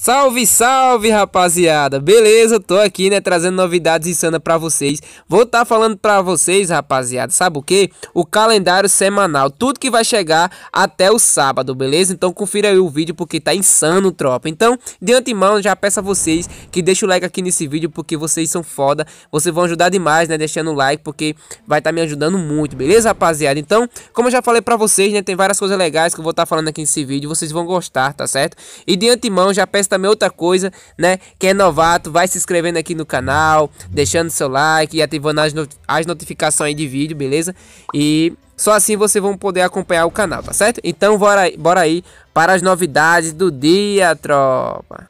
Salve, salve, rapaziada. Beleza? Tô aqui, né, trazendo novidades insanas para vocês. Vou estar tá falando para vocês, rapaziada, sabe o que? O calendário semanal, tudo que vai chegar até o sábado, beleza? Então confira aí o vídeo porque tá insano, tropa. Então, de antemão, já peço a vocês que deixem o like aqui nesse vídeo porque vocês são foda. Vocês vão ajudar demais, né, deixando o like porque vai estar tá me ajudando muito, beleza, rapaziada? Então, como eu já falei para vocês, né, tem várias coisas legais que eu vou estar tá falando aqui nesse vídeo, vocês vão gostar, tá certo? E de antemão, já peço esquece também outra coisa, né? Quem é novato, vai se inscrevendo aqui no canal, deixando seu like e ativando as, not as notificações de vídeo, beleza? E só assim vocês vão poder acompanhar o canal, tá certo? Então bora aí, bora aí para as novidades do dia, tropa.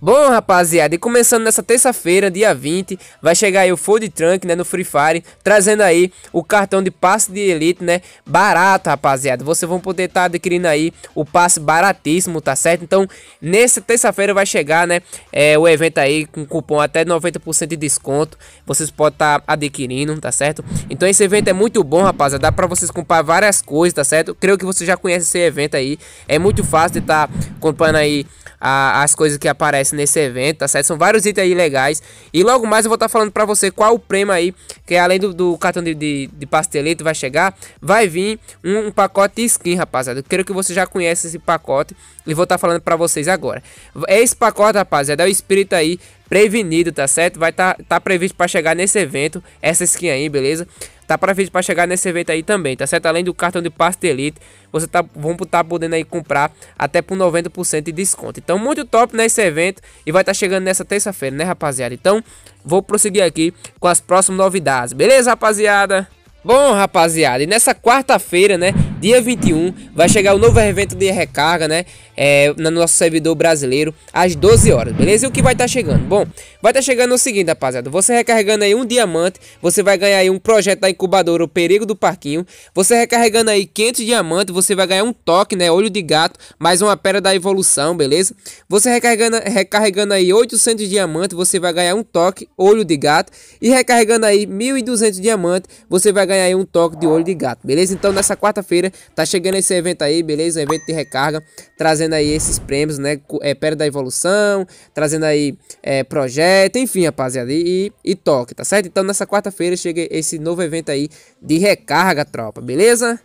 Bom, rapaziada, e começando nessa terça-feira, dia 20, vai chegar aí o Food Trunk, né, no Free Fire, trazendo aí o cartão de passe de Elite, né, barato, rapaziada. Vocês vão poder estar tá adquirindo aí o passe baratíssimo, tá certo? Então, nessa terça-feira vai chegar, né, é, o evento aí com cupom até 90% de desconto. Vocês podem estar tá adquirindo, tá certo? Então, esse evento é muito bom, rapaziada. Dá pra vocês comprar várias coisas, tá certo? Creio que você já conhece esse evento aí. É muito fácil de estar tá comprando aí a, as coisas que aparecem acontece nesse evento, tá certo? São vários itens aí legais. E logo mais eu vou estar tá falando pra você qual o prêmio aí, que é além do, do cartão de, de, de pastelito vai chegar, vai vir um, um, pacote de skin, rapaziada. Eu quero que você já conheça esse pacote e vou estar tá falando pra vocês agora. Esse pacote, rapaziada, é o espírito aí prevenido, tá certo? Vai estar tá, tá previsto para chegar nesse evento, essa skin aí, beleza? Tá previsto para chegar nesse evento aí também, tá certo? Além do cartão de passe de Elite, você tá, vão tá podendo aí comprar até por 90% de desconto. Então, muito top nesse né, evento e vai estar tá chegando nessa terça-feira, né, rapaziada? Então, vou prosseguir aqui com as próximas novidades, beleza, rapaziada? Bom, rapaziada, e nessa quarta-feira, né, dia 21, vai chegar o novo evento de recarga, né? É, no nosso servidor brasileiro, às 12 horas, beleza? E o que vai estar tá chegando? Bom, vai estar tá chegando o seguinte, rapaziada. Você recarregando aí um diamante, você vai ganhar aí um projeto da incubadora, o perigo do parquinho. Você recarregando aí 500 diamantes, você vai ganhar um toque, né? Olho de gato, mais uma pedra da evolução, beleza? Você recarregando, recarregando aí 800 diamantes, você vai ganhar um toque, olho de gato. E recarregando aí 1.200 diamantes, você vai ganhar aí um toque de olho de gato, beleza? Então nessa quarta-feira Tá chegando esse evento aí, beleza? Um evento de recarga, trazendo aí esses prêmios, né? É, da Evolução, trazendo aí é, projeto, enfim, rapaziada, e, e, e toque, tá certo? Então nessa quarta-feira chega esse novo evento aí de recarga, tropa, beleza?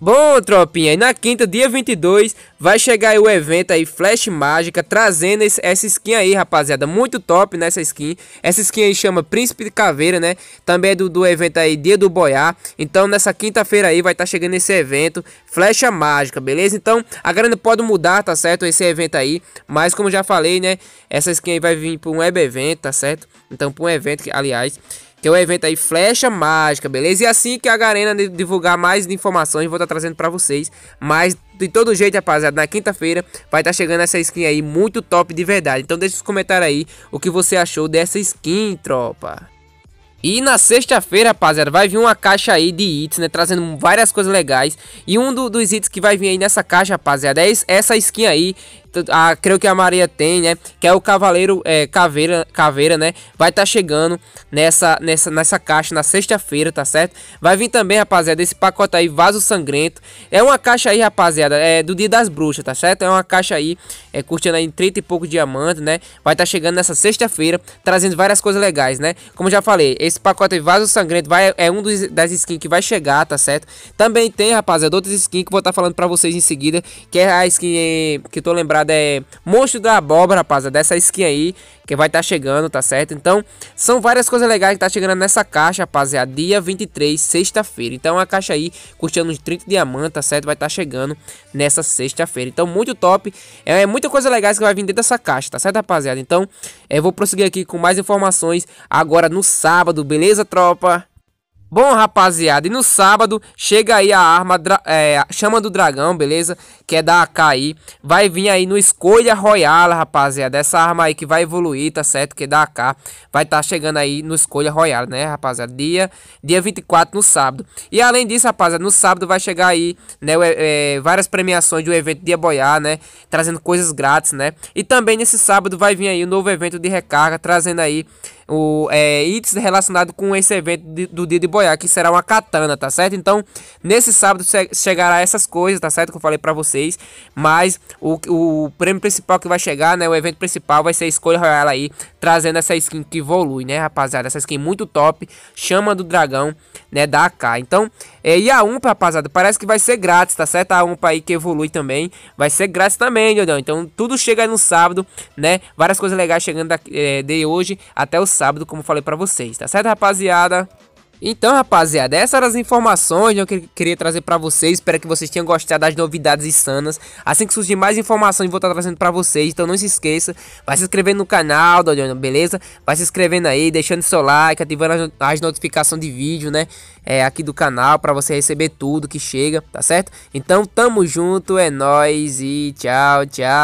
Bom, tropinha, e na quinta, dia 22, vai chegar aí o evento aí Flash Mágica, trazendo esse, essa skin aí, rapaziada, muito top nessa skin. Essa skin aí chama Príncipe de Caveira, né? Também é do, do evento aí Dia do Boiá. Então, nessa quinta-feira aí vai estar tá chegando esse evento Flecha Mágica, beleza? Então, a grana pode mudar, tá certo? Esse evento aí, mas como já falei, né? Essa skin aí vai vir para um web evento, tá certo? Então, para um evento, que, aliás, tem um evento aí, Flecha Mágica, beleza? E assim que a Garena divulgar mais informações, vou estar tá trazendo para vocês. Mas, de todo jeito, rapaziada, na quinta-feira vai estar tá chegando essa skin aí, muito top de verdade. Então, deixa nos comentários aí o que você achou dessa skin, tropa. E na sexta-feira, rapaziada, vai vir uma caixa aí de hits, né? Trazendo várias coisas legais. E um do, dos hits que vai vir aí nessa caixa, rapaziada, é essa skin aí a, ah, creio que a Maria tem, né? Que é o Cavaleiro é, Caveira, Caveira, né? Vai estar tá chegando nessa, nessa, nessa caixa na sexta-feira, tá certo? Vai vir também, rapaziada, esse pacote aí, Vaso Sangrento. É uma caixa aí, rapaziada, é do Dia das Bruxas, tá certo? É uma caixa aí, é curtindo aí 30 e pouco diamante, né? Vai estar tá chegando nessa sexta-feira, trazendo várias coisas legais, né? Como já falei, esse pacote aí, Vaso Sangrento, vai, é um dos, das skins que vai chegar, tá certo? Também tem, rapaziada, outras skins que vou estar tá falando pra vocês em seguida, que é a skin eh, que eu tô lembrado temporada é Monstro da Abóbora, rapaz, é dessa skin aí que vai estar tá chegando, tá certo? Então, são várias coisas legais que tá chegando nessa caixa, rapaziada, dia 23, sexta-feira. Então, a caixa aí, custando uns 30 diamantes, tá certo? Vai estar tá chegando nessa sexta-feira. Então, muito top. É, é muita coisa legais que vai vir dentro dessa caixa, tá certo, rapaziada? Então, eu vou prosseguir aqui com mais informações agora no sábado, beleza, tropa? Bom, rapaziada, e no sábado chega aí a arma é, Chama do Dragão, beleza? Que é da AK aí. Vai vir aí no Escolha Royal, rapaziada. Essa arma aí que vai evoluir, tá certo? Que é da AK. Vai estar tá chegando aí no Escolha Royal, né, rapaziada? Dia, dia 24 no sábado. E além disso, rapaziada, no sábado vai chegar aí, né? É, várias premiações de um evento de Aboiar, né? Trazendo coisas grátis, né? E também nesse sábado vai vir aí o um novo evento de recarga, trazendo aí o é, itens relacionado com esse evento de, do dia de boiá, que será uma katana, tá certo? Então, nesse sábado chegará essas coisas, tá certo? Que eu falei pra vocês. Mas o, o prêmio principal que vai chegar, né? O evento principal vai ser a escolha royal aí, trazendo essa skin que evolui, né, rapaziada? Essa skin muito top, chama do dragão, né? Da AK. Então, é, e a UMPA, rapaziada, parece que vai ser grátis, tá certo? A UMPA aí que evolui também, vai ser grátis também, Diodão. Então, tudo chega aí no sábado, né? Várias coisas legais chegando é, de hoje até o sábado, como falei para vocês, tá certo, rapaziada? Então, rapaziada, essas eram as informações que eu queria trazer para vocês. Espero que vocês tenham gostado das novidades insanas. Assim que surgir mais informações, vou estar trazendo para vocês. Então, não se esqueça, vai se inscrevendo no canal, beleza? Vai se inscrevendo aí, deixando seu like, ativando as notificações de vídeo, né? É, aqui do canal, para você receber tudo que chega, tá certo? Então, tamo junto, é nóis e tchau, tchau.